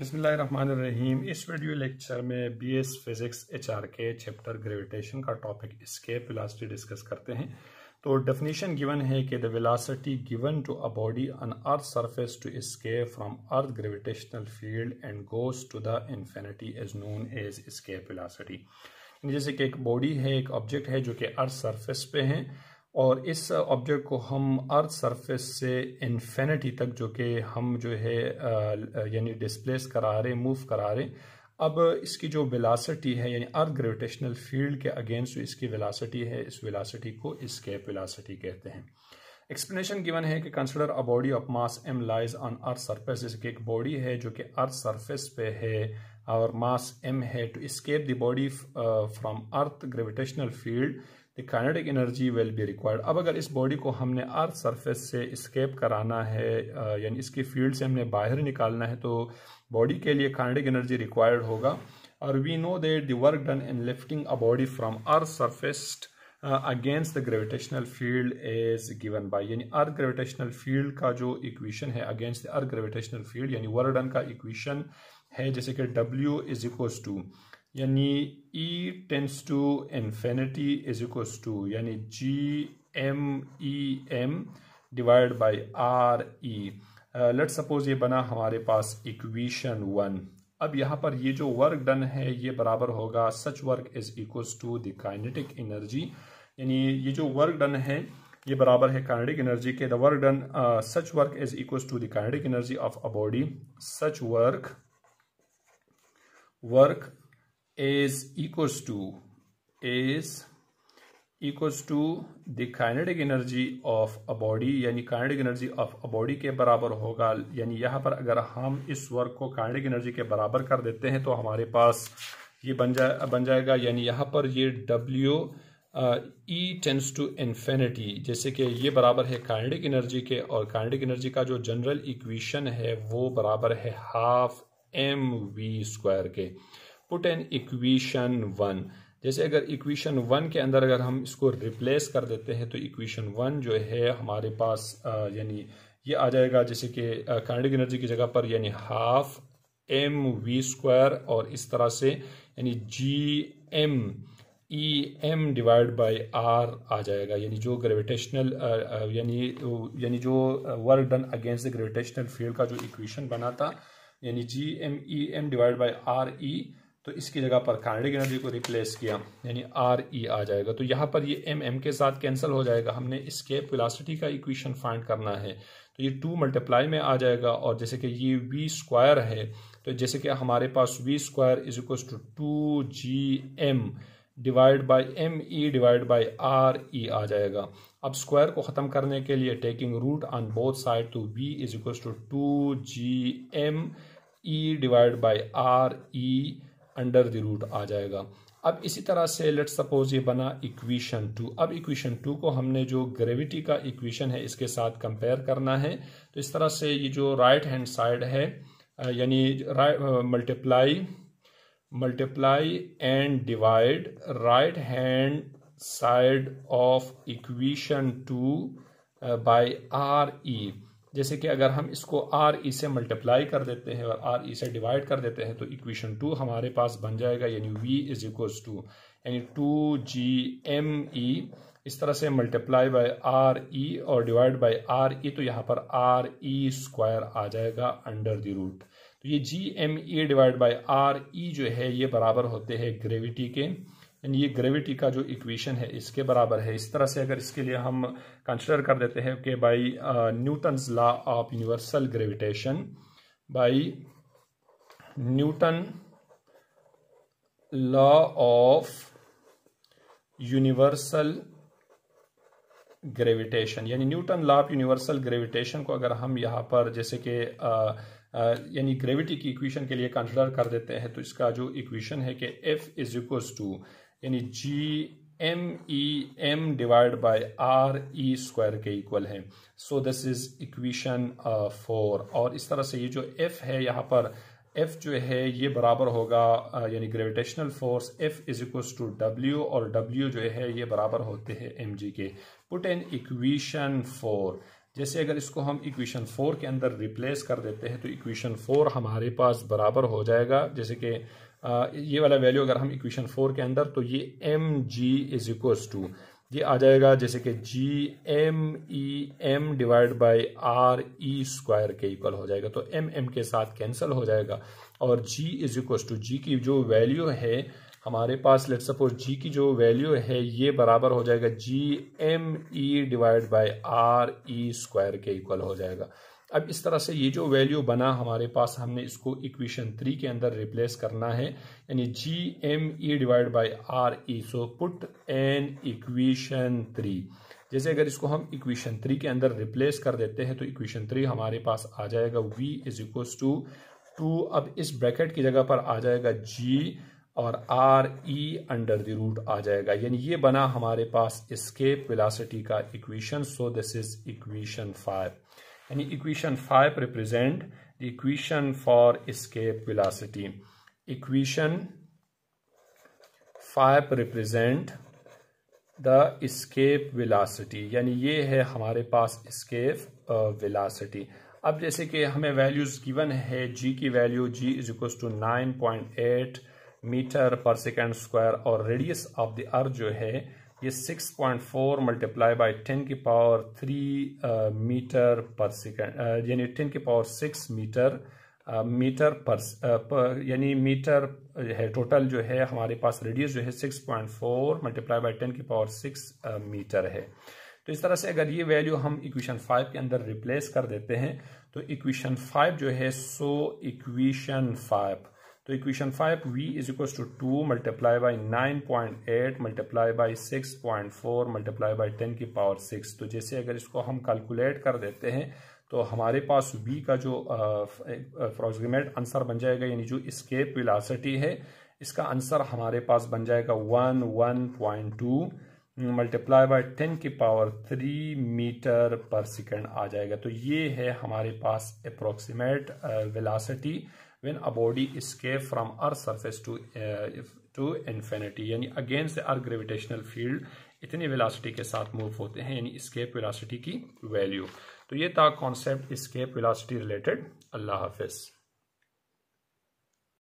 बिसमीम इस video lecture में B S physics H R के चैप्टर ग्रेविटेशन का टॉपिक स्केप वेलासिटी डिस्कस करते हैं तो डेफिनेशन गिवन है कि the velocity given to a body on earth surface to escape from earth gravitational field and goes to the infinity is known as escape velocity जैसे कि एक body है एक ऑब्जेक्ट है जो कि अर्थ सरफेस पे है और इस ऑब्जेक्ट को हम अर्थ सरफेस से इन्फिनिटी तक जो कि हम जो है यानी डिस्प्लेस करा रहे मूव करा रहे अब इसकी जो वेलासिटी है यानी अर्थ ग्रेविटेशनल फील्ड के अगेंस्ट जो इसकी वेलासिटी है इस वेलासिटी को स्केप वेलासिटी कहते हैं एक्सप्लेनेशन गिवन है कि consider a body of mass M lies on earth surface जैसे कि एक बॉडी है जो कि अर्थ सर्फेस पे है और मास एम है to escape the body from earth gravitational field एक kinetic energy will be required अब अगर इस बॉडी को हमने अर्थ सरफेस से स्केप कराना है यानी इसकी फील्ड से हमने बाहर निकालना है तो बॉडी के लिए काइनेटिक एनर्जी रिक्वायर्ड होगा और we know that the work done in lifting a body from earth surfaced against the gravitational field is given by यानी अर्थ ग्रेविटेशनल फील्ड का जो इक्वेशन है against the earth gravitational field यानी work done का equation है जैसे कि W is equal to यानी e tends to infinity is equals to यानी g m e m divide by R E let's suppose ये बना हमारे पास इक्वेशन वन अब यहाँ पर ये जो वर्क डन है ये बराबर होगा such work is equals to the kinetic energy यानी ये जो वर्क डन है ये बराबर है काइनेटिक एनर्जी के the work done such work is equals to the kinetic energy of a body such work work as equals to is equals टू the kinetic energy of a body यानी kinetic energy of a body के बराबर होगा यानी यहां पर अगर हम इस वर्क को kinetic एनर्जी के बराबर कर देते हैं तो हमारे पास ये बन जा बन जाएगा यानी यहां पर ये W E tends to infinity जैसे कि ये बराबर है काइनेटिक एनर्जी के और काइनेटिक एनर्जी का जो जनरल इक्वेशन है वो बराबर है हाफ एम वी स्क्वायर के पुट एन इक्वेशन वन जैसे अगर इक्वेशन वन के अंदर अगर हम इसको रिप्लेस कर देते हैं तो इक्वेशन वन जो है हमारे पास यानी ये आ जाएगा जैसे कि काइनेटिक एनर्जी की जगह पर यानी हाफ एम वी स्क्वायर और इस तरह से यानी G M E M divide by R आ जाएगा यानी जो ग्रेविटेशनल यानी यानी जो work done against the gravitational field का जो इक्वेशन बना था यानी G M E M divide by R E तो इसकी जगह पर कार्डिक एनर्जी को रिप्लेस किया यानी आर ई e आ जाएगा तो यहाँ पर ये एम एम के साथ कैंसिल हो जाएगा हमने इसके वेलासिटी का इक्वेशन फाइंड करना है तो ये टू मल्टीप्लाई में आ जाएगा और जैसे कि ये वी स्क्वायर है तो जैसे कि हमारे पास V square is equal to two G M divide by M E divide by R E आ जाएगा अब स्क्वायर को ख़त्म करने के लिए taking root on both side तो V is equal to two G M E divide by R E under the root आ जाएगा अब इसी तरह से लेट सपोज ये बना इक्वेशन टू अब इक्वेशन टू को हमने जो ग्रेविटी का इक्वेशन है इसके साथ कंपेयर करना है तो इस तरह से ये जो राइट हैंड साइड है यानी multiply multiply and divide right hand side of equation two by R E जैसे कि अगर हम इसको आर ई e से मल्टीप्लाई कर देते हैं और आर ई e से डिवाइड कर देते हैं तो इक्वेशन टू हमारे पास बन जाएगा यानी वी इज इक्वल्स टू यानी टू जी एम ई इस तरह से मल्टीप्लाई बाय आर ई और डिवाइड बाय आर ई तो यहाँ पर आर ई स्क्वायर आ जाएगा अंडर द रूट तो ये G M E divide by R E जो है ये बराबर होते हैं ग्रेविटी के यानी ये ग्रेविटी का जो इक्वेशन है इसके बराबर है इस तरह से अगर इसके लिए हम कंसिडर कर देते हैं कि by Newton's law of universal gravitation by Newton law of universal gravitation यानी Newton law of universal gravitation को अगर हम यहाँ पर जैसे कि uh, uh, यानी ग्रेविटी की इक्वेशन के लिए कंसिडर कर देते हैं तो इसका जो इक्वेशन है कि एफ इज इक्व टू यानी G M E M divide by R E square के इक्वल है so this is equation four और इस तरह से ये जो एफ है यहाँ पर एफ जो है ये बराबर होगा uh, यानी gravitational force F is equal to W और डब्ल्यू जो है ये बराबर होते हैं एम जी के पुट एन इक्वेशन फोर जैसे अगर इसको हम इक्वेशन फोर के अंदर रिप्लेस कर देते हैं तो इक्वेशन फोर हमारे पास बराबर हो जाएगा जैसे कि ये वाला वैल्यू अगर हम इक्वेशन फोर के अंदर तो ये M G is equals to ये आ जाएगा जैसे कि G M E M divide by R E square के इक्वल हो जाएगा तो एम एम के साथ कैंसिल हो जाएगा और G is equals to G की जो वैल्यू है हमारे पास लेट सपोज जी की जो वैल्यू है ये बराबर हो जाएगा G M E divide by R E square के इक्वल हो जाएगा अब इस तरह से ये जो वैल्यू बना हमारे पास हमने इसको इक्वेशन थ्री के अंदर रिप्लेस करना है यानी G M E divide by R E so put in equation three जैसे अगर इसको हम इक्वेशन थ्री के अंदर रिप्लेस कर देते हैं तो इक्वेशन थ्री हमारे पास आ जाएगा V is equals to two अब इस ब्रैकेट की जगह पर आ जाएगा जी और R E under the root आ जाएगा यानी ये बना हमारे पास इसके वेलासिटी का equation so this is equation five यानी equation five represent the equation for escape velocity equation five represent the escape velocity यानी ये है हमारे पास स्केप वेलोसिटी अब जैसे कि हमें वैल्यूज़ गिवन है जी की value G is equal to nine point eight metre per second square और रेडियस ऑफ द अर्थ जो है ये 6.4 point four multiply by ten की power three metre per second यानी टेन की power six metre metre per यानी metre है total जो है हमारे पास रेडियस जो है six point four multiply by ten की पावर सिक्स मीटर है तो इस तरह से अगर ये वैल्यू हम इक्वेशन फाइव के अंदर रिप्लेस कर देते हैं तो इक्वेशन फाइव जो है सो इक्वेशन फाइव तो equation five V is equal to two multiply by nine point eight multiply by six point four multiply by ten की पावर सिक्स तो जैसे अगर इसको हम कैलकुलेट कर देते हैं तो हमारे पास वी का जो अप्रोक्सीमेट आंसर बन जाएगा यानी जो स्केप विलासिटी है इसका आंसर हमारे पास बन जाएगा one one point two multiply by ten की power three metre per second आ जाएगा तो ये है हमारे पास approximate velocity uh, when a body escape from earth surface to uh, to infinity यानी again से अर्थ ग्रेविटेशनल फील्ड इतनी विलासिटी के साथ मूव होते हैं यानी स्केप विलासिटी की वैल्यू तो ये था कॉन्सेप्ट स्केप वेलासिटी रिलेटेड अल्लाह हाफिज़